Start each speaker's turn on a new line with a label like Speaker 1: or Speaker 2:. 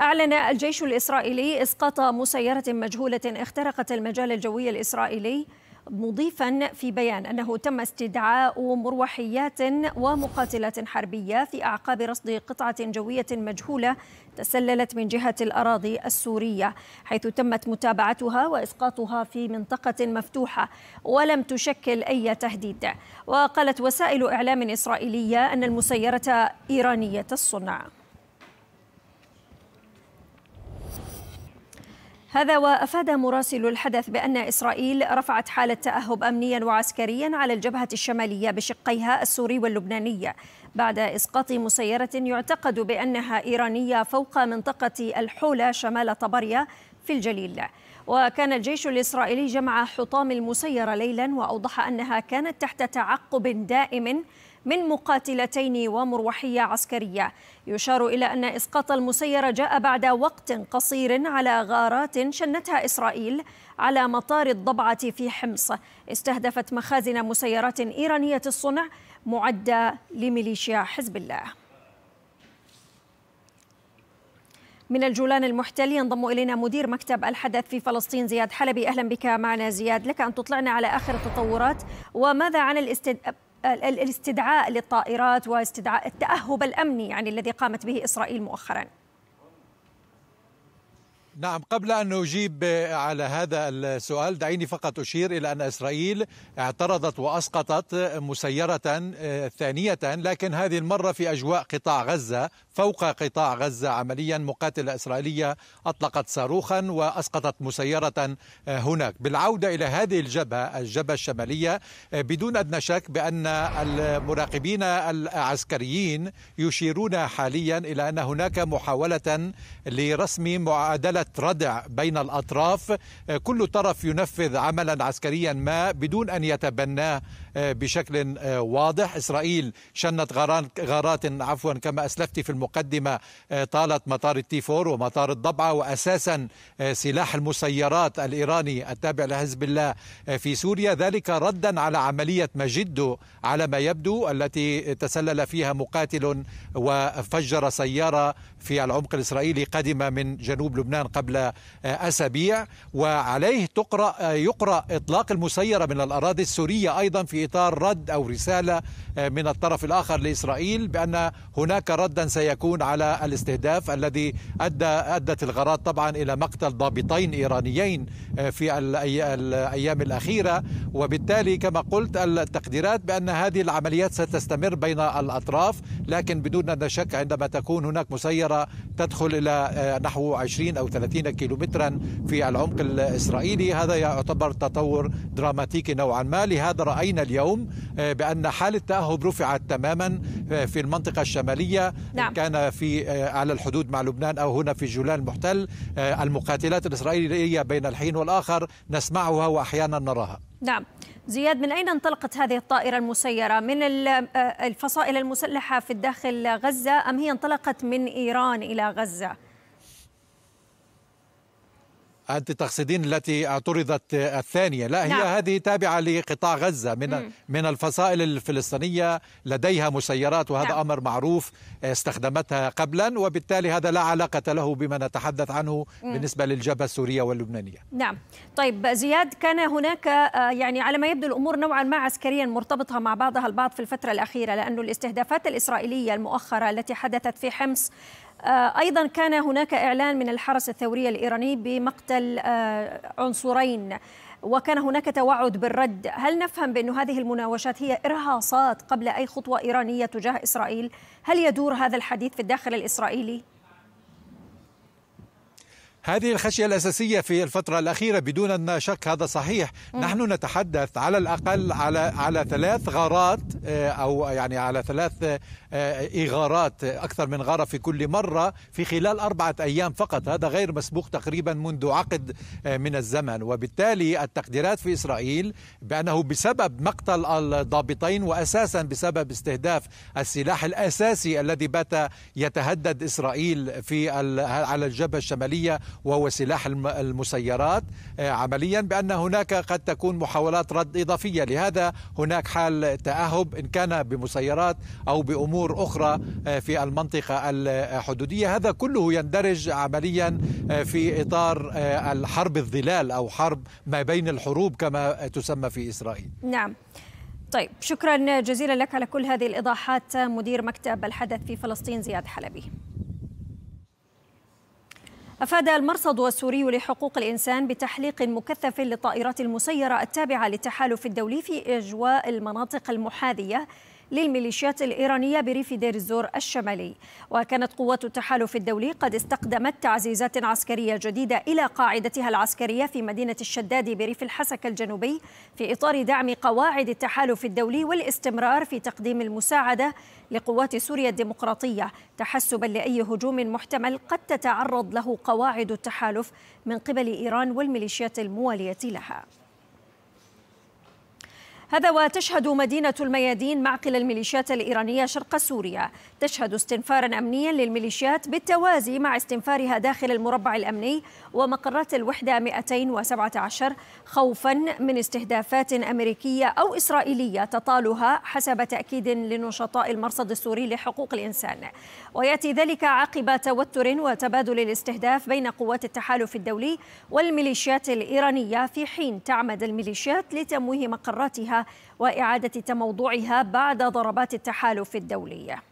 Speaker 1: أعلن الجيش الإسرائيلي إسقاط مسيرة مجهولة اخترقت المجال الجوي الإسرائيلي مضيفا في بيان انه تم استدعاء مروحيات ومقاتلات حربيه في اعقاب رصد قطعه جويه مجهوله تسللت من جهه الاراضي السوريه حيث تمت متابعتها واسقاطها في منطقه مفتوحه ولم تشكل اي تهديد وقالت وسائل اعلام اسرائيليه ان المسيره ايرانيه الصنع هذا وأفاد مراسل الحدث بأن إسرائيل رفعت حالة تأهب أمنيا وعسكريا على الجبهة الشمالية بشقيها السوري واللبناني بعد إسقاط مسيرة يعتقد بأنها إيرانية فوق منطقة الحولة شمال طبريا في الجليل وكان الجيش الإسرائيلي جمع حطام المسيرة ليلا وأوضح أنها كانت تحت تعقب دائم من مقاتلتين ومروحية عسكرية يشار إلى أن إسقاط المسيرة جاء بعد وقت قصير على غارات شنتها إسرائيل على مطار الضبعة في حمص استهدفت مخازن مسيرات إيرانية الصنع معدة لميليشيا حزب الله من الجولان المحتل ينضم الينا مدير مكتب الحدث في فلسطين زياد حلبي اهلا بك معنا زياد لك ان تطلعنا على اخر التطورات وماذا عن الاستد... الاستدعاء للطائرات واستدعاء التأهب الأمني يعني الذي قامت به إسرائيل مؤخراً
Speaker 2: نعم قبل أن أجيب على هذا السؤال دعيني فقط أشير إلى أن إسرائيل اعترضت وأسقطت مسيرة آه، ثانية لكن هذه المرة في أجواء قطاع غزة فوق قطاع غزة عمليا مقاتلة إسرائيلية أطلقت صاروخا وأسقطت مسيرة آه، هناك بالعودة إلى هذه الجبهة الجبهة الشمالية آه، بدون أدنى شك بأن المراقبين العسكريين يشيرون حاليا إلى أن هناك محاولة لرسم معادلة ردع بين الاطراف آه، كل طرف ينفذ عملا عسكريا ما بدون ان يتبناه آه، بشكل آه، واضح اسرائيل شنت غارات عفوا كما اسلفت في المقدمه طالت مطار التيفور ومطار الضبعه واساسا سلاح المسيرات الايراني التابع لحزب الله في سوريا ذلك ردا على عمليه مجدو على ما يبدو التي تسلل فيها مقاتل وفجر سياره في العمق الاسرائيلي قادمه من جنوب لبنان قبل آه، أسابيع وعليه تقرأ آه، يقرأ إطلاق المسيرة من الأراضي السورية أيضا في إطار رد أو رسالة آه، من الطرف الآخر لإسرائيل بأن هناك ردا سيكون على الاستهداف الذي أدى أدت الغارات طبعا إلى مقتل ضابطين إيرانيين في الأيام الأخيرة وبالتالي كما قلت التقديرات بأن هذه العمليات ستستمر بين الأطراف لكن بدون أن شك عندما تكون هناك مسيرة تدخل إلى نحو 20 أو 30 30 كيلومترا في العمق الإسرائيلي هذا يعتبر تطور دراماتيكي نوعا ما لهذا رأينا اليوم آه، بأن حالة التأهب رفعت تماما آه، في المنطقة الشمالية نعم. كان في آه، على الحدود مع لبنان أو هنا في جولان المحتل المقاتلات الإسرائيلية بين الحين والآخر نسمعها وأحيانا نراها
Speaker 1: نعم زياد من أين انطلقت هذه الطائرة المسيرة من الفصائل المسلحة في الداخل غزة أم هي انطلقت من إيران إلى غزة؟
Speaker 2: أنت تقصدين التي اعترضت الثانية لا هي نعم. هذه تابعة لقطاع غزة من من الفصائل الفلسطينية لديها مسيرات وهذا نعم. أمر معروف استخدمتها قبلا وبالتالي هذا لا علاقة له بما نتحدث عنه مم. بالنسبة للجبهة السورية واللبنانية
Speaker 1: نعم طيب زياد كان هناك آه، يعني على ما يبدو الأمور نوعا ما عسكريا مرتبطة مع بعضها البعض في الفترة الأخيرة لأن الاستهدافات الإسرائيلية المؤخرة التي حدثت في حمص آه، أيضا كان هناك إعلان من الحرس الثوري الإيراني بمقتل آه، عنصرين وكان هناك توعد بالرد هل نفهم بأن هذه المناوشات هي إرهاصات قبل أي خطوة إيرانية تجاه إسرائيل هل يدور هذا الحديث في الداخل الإسرائيلي؟
Speaker 2: هذه الخشية الأساسية في الفترة الأخيرة بدون أن شك هذا صحيح مم. نحن نتحدث على الأقل على على ثلاث غارات آه، أو يعني على ثلاث آه، آه، إغارات أكثر من غارة في كل مرة في خلال أربعة أيام فقط هذا غير مسبوق تقريبا منذ عقد من الزمن وبالتالي التقديرات في إسرائيل بأنه بسبب مقتل الضابطين وأساسا بسبب استهداف السلاح الأساسي الذي بات يتهدد إسرائيل في على الجبهة الشمالية وهو سلاح المسيرات آه، عمليا بأن هناك قد تكون محاولات رد إضافية لهذا هناك حال تأهب إن كان بمسيرات أو بأمور أخرى آه، في المنطقة الحدودية هذا كله يندرج عمليا آه، في إطار الحرب الظلال أو حرب ما بين الحروب كما تسمى في إسرائيل
Speaker 1: نعم طيب شكرا جزيلا لك على كل هذه الإيضاحات مدير مكتب الحدث في فلسطين زياد حلبي أفاد المرصد السوري لحقوق الإنسان بتحليق مكثف للطائرات المسيرة التابعة للتحالف الدولي في أجواء المناطق المحاذية للميليشيات الإيرانية بريف دير الزور الشمالي وكانت قوات التحالف الدولي قد استقدمت تعزيزات عسكرية جديدة إلى قاعدتها العسكرية في مدينة الشداد بريف الحسكة الجنوبي في إطار دعم قواعد التحالف الدولي والاستمرار في تقديم المساعدة لقوات سوريا الديمقراطية تحسبا لأي هجوم محتمل قد تتعرض له قواعد التحالف من قبل إيران والميليشيات الموالية لها هذا وتشهد مدينة الميادين معقل الميليشيات الإيرانية شرق سوريا تشهد استنفارا أمنيا للميليشيات بالتوازي مع استنفارها داخل المربع الأمني ومقرات الوحدة 217 خوفا من استهدافات أمريكية أو إسرائيلية تطالها حسب تأكيد لنشطاء المرصد السوري لحقوق الإنسان ويأتي ذلك عقب توتر وتبادل الاستهداف بين قوات التحالف الدولي والميليشيات الإيرانية في حين تعمد الميليشيات لتمويه مقراتها وإعادة تموضعها بعد ضربات التحالف الدولية